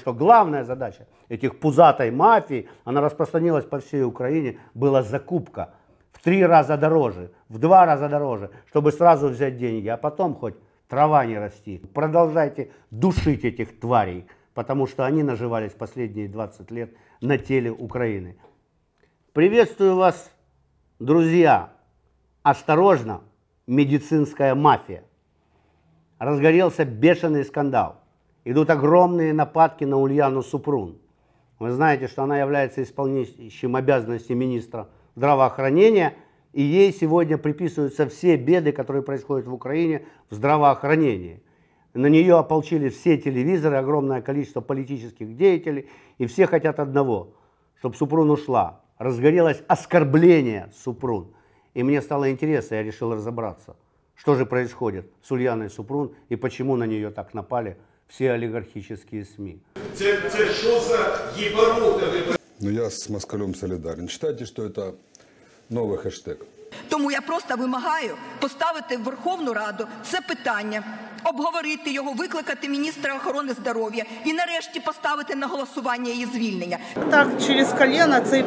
Что главная задача этих пузатой мафии, она распространилась по всей Украине, была закупка в три раза дороже, в два раза дороже, чтобы сразу взять деньги, а потом хоть трава не расти. Продолжайте душить этих тварей, потому что они наживались последние 20 лет на теле Украины. Приветствую вас, друзья. Осторожно, медицинская мафия. Разгорелся бешеный скандал идут огромные нападки на Ульяну Супрун. Вы знаете, что она является исполняющим обязанности министра здравоохранения, и ей сегодня приписываются все беды, которые происходят в Украине в здравоохранении. На нее ополчили все телевизоры, огромное количество политических деятелей, и все хотят одного, чтобы Супрун ушла. Разгорелось оскорбление Супрун. И мне стало интересно, я решил разобраться, что же происходит с Ульяной Супрун и почему на нее так напали все олігархічні СМІ. Це это что за еборота? Ну я з москалем солідарен. Читайте, що це новий хештег. Тому я просто вимагаю поставити в Верховну Раду це питання, обговорити його, викликати міністра охорони здоров'я і нарешті поставити на голосування її звільнення. Так через коліна цей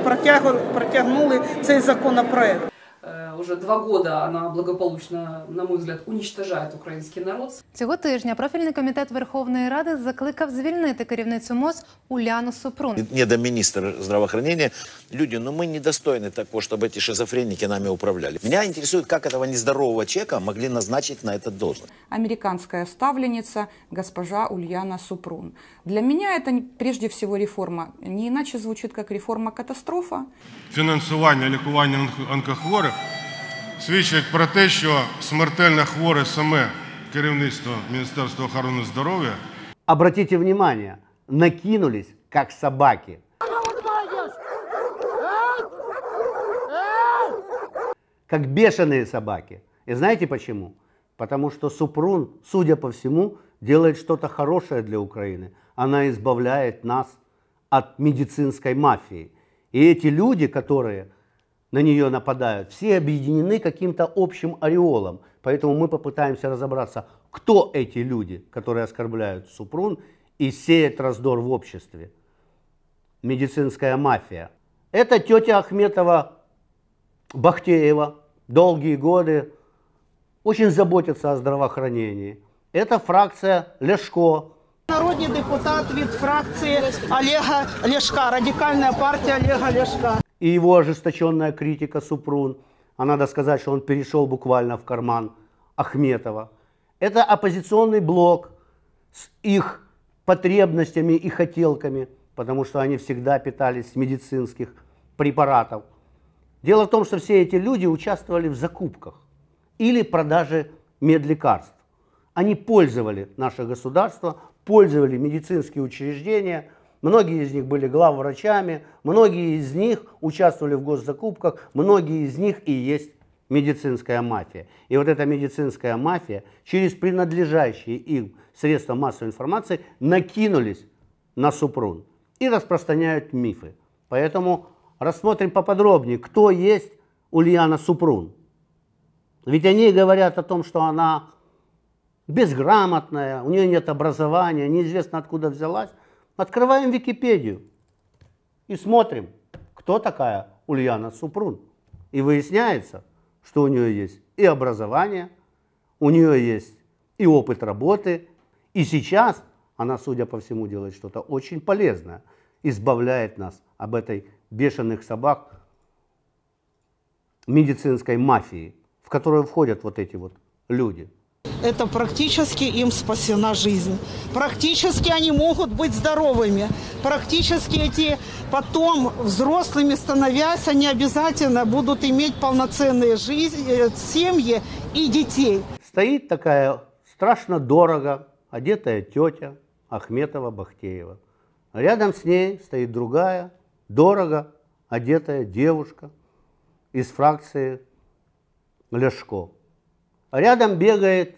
протягнули цей законопроект. Э, уже два года она благополучно, на мой взгляд, уничтожает украинский народ. Цього тижня профільний комітет Верховної Ради закликав звільнити керівницю МОЗ Уляну Супрун. Не до министра здравоохранения. Люди, ну мы недостойны достойні такого, щоб ці шизофреніки нами управляли. Меня интересует, как этого нездорового чоловіка могли назначить на этот должность. Американская ставленница госпожа Ульяна Супрун. Для меня это прежде всего, реформа. Не иначе звучит, как реформа катастрофа. Фінансування лікування онкохворих свідчать про те, що смертельно хворе саме керівництво Міністерства охорони здоров'я. Обратите внимание, накинулись, как собаки. Как бешеные собаки. И знаете почему? Потому что Супрун, судя по всему, делает что-то хорошее для Украины. Она избавляет нас от медицинской мафии. И эти люди, которые на нее нападают, все объединены каким-то общим ореолом. Поэтому мы попытаемся разобраться, кто эти люди, которые оскорбляют Супрун и сеют раздор в обществе. Медицинская мафия. Это тетя Ахметова Бахтеева долгие годы очень заботится о здравоохранении. Это фракция Лешко, Народный депутат від фракции Олега Лешка, Радикальная партия Олега Лешка и его ожесточенная критика Супрун, а надо сказать, что он перешел буквально в карман Ахметова. Это оппозиционный блок с их потребностями и хотелками, потому что они всегда питались медицинских препаратов. Дело в том, что все эти люди участвовали в закупках или продаже медлекарств. Они пользовали наше государство, пользовали медицинские учреждения – Многие из них были главврачами, многие из них участвовали в госзакупках, многие из них и есть медицинская мафия. И вот эта медицинская мафия через принадлежащие им средства массовой информации накинулись на Супрун и распространяют мифы. Поэтому рассмотрим поподробнее, кто есть Ульяна Супрун. Ведь они говорят о том, что она безграмотная, у нее нет образования, неизвестно откуда взялась. Открываем Википедию и смотрим, кто такая Ульяна Супрун. И выясняется, что у нее есть и образование, у нее есть и опыт работы, и сейчас она, судя по всему, делает что-то очень полезное, избавляет нас об этой бешеных собак медицинской мафии, в которую входят вот эти вот люди – это практически им спасена жизнь. Практически они могут быть здоровыми. Практически эти потом взрослыми становясь, они обязательно будут иметь полноценные жизни, э, семьи и детей. Стоит такая страшно дорого одетая тетя Ахметова Бахтеева. Рядом с ней стоит другая, дорого одетая девушка из фракции Лешко. Рядом бегает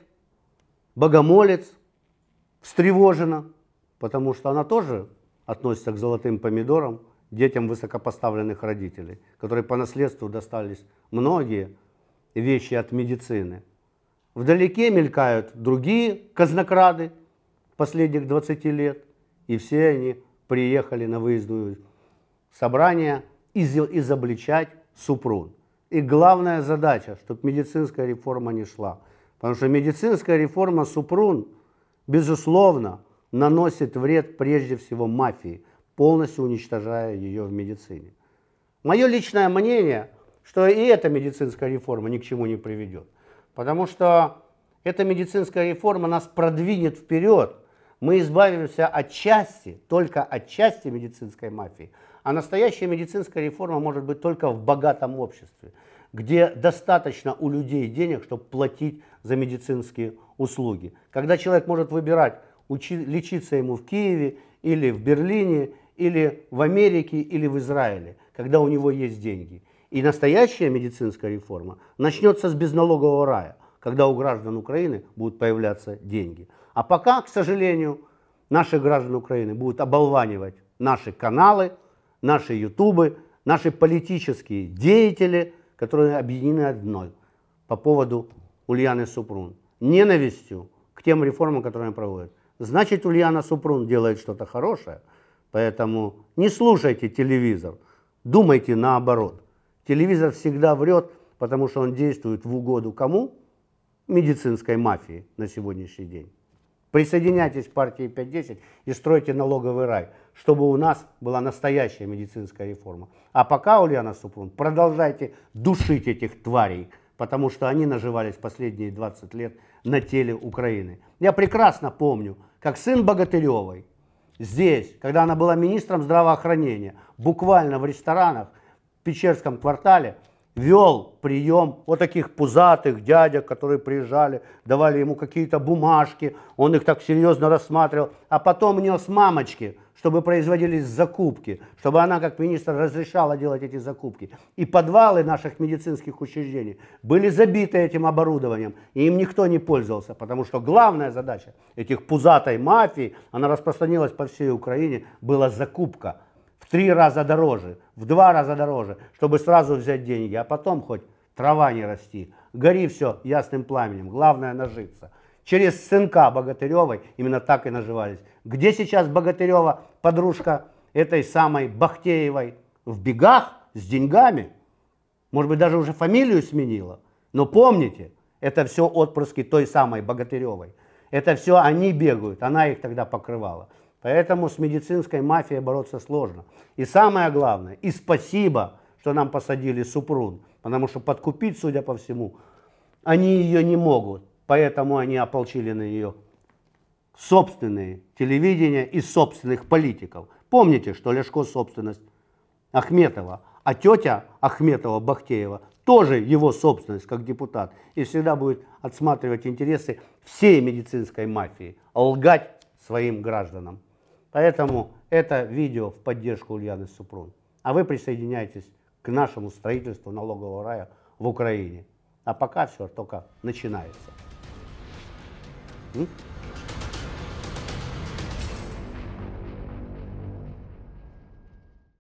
богомолец встревожена, потому что она тоже относится к золотым помидорам, детям высокопоставленных родителей, которые по наследству достались многие вещи от медицины. Вдалеке мелькают другие казнокрады последних 20 лет, и все они приехали на выездную собрание из изобличать Супрун. И главная задача, чтобы медицинская реформа не шла – Потому что медицинская реформа Супрун, безусловно, наносит вред прежде всего мафии, полностью уничтожая ее в медицине. Мое личное мнение, что и эта медицинская реформа ни к чему не приведет. Потому что эта медицинская реформа нас продвинет вперед. Мы избавимся от части, только от части медицинской мафии. А настоящая медицинская реформа может быть только в богатом обществе где достаточно у людей денег, чтобы платить за медицинские услуги. Когда человек может выбирать, учи, лечиться ему в Киеве или в Берлине, или в Америке, или в Израиле, когда у него есть деньги. И настоящая медицинская реформа начнется с безналогового рая, когда у граждан Украины будут появляться деньги. А пока, к сожалению, наши граждан Украины будут оболванивать наши каналы, наши ютубы, наши политические деятели – которые объединены одной по поводу Ульяны Супрун. Ненавистью к тем реформам, которые она проводит. Значит, Ульяна Супрун делает что-то хорошее, поэтому не слушайте телевизор, думайте наоборот. Телевизор всегда врет, потому что он действует в угоду кому? Медицинской мафии на сегодняшний день. Присоединяйтесь к партии 5.10 и стройте налоговый рай, чтобы у нас была настоящая медицинская реформа. А пока, Ульяна Супрун, продолжайте душить этих тварей, потому что они наживались последние 20 лет на теле Украины. Я прекрасно помню, как сын Богатыревой здесь, когда она была министром здравоохранения, буквально в ресторанах в Печерском квартале – вел прием вот таких пузатых дядя, которые приезжали, давали ему какие-то бумажки, он их так серьезно рассматривал, а потом нес мамочки, чтобы производились закупки, чтобы она как министр разрешала делать эти закупки. И подвалы наших медицинских учреждений были забиты этим оборудованием, и им никто не пользовался, потому что главная задача этих пузатой мафии, она распространилась по всей Украине, была закупка – три раза дороже, в два раза дороже, чтобы сразу взять деньги, а потом хоть трава не расти. Гори все ясным пламенем, главное нажиться. Через сынка Богатыревой именно так и наживались. Где сейчас Богатырева, подружка этой самой Бахтеевой? В бегах с деньгами. Может быть, даже уже фамилию сменила. Но помните, это все отпрыски той самой Богатыревой. Это все они бегают, она их тогда покрывала. Поэтому с медицинской мафией бороться сложно. И самое главное, и спасибо, что нам посадили Супрун, потому что подкупить, судя по всему, они ее не могут. Поэтому они ополчили на нее собственные телевидения и собственных политиков. Помните, что Лешко собственность Ахметова, а тетя Ахметова Бахтеева тоже его собственность как депутат и всегда будет отсматривать интересы всей медицинской мафии, лгать своим гражданам. Поэтому это видео в поддержку Ульяны Супрун. А вы присоединяйтесь к нашему строительству налогового рая в Украине. А пока все только начинается. М?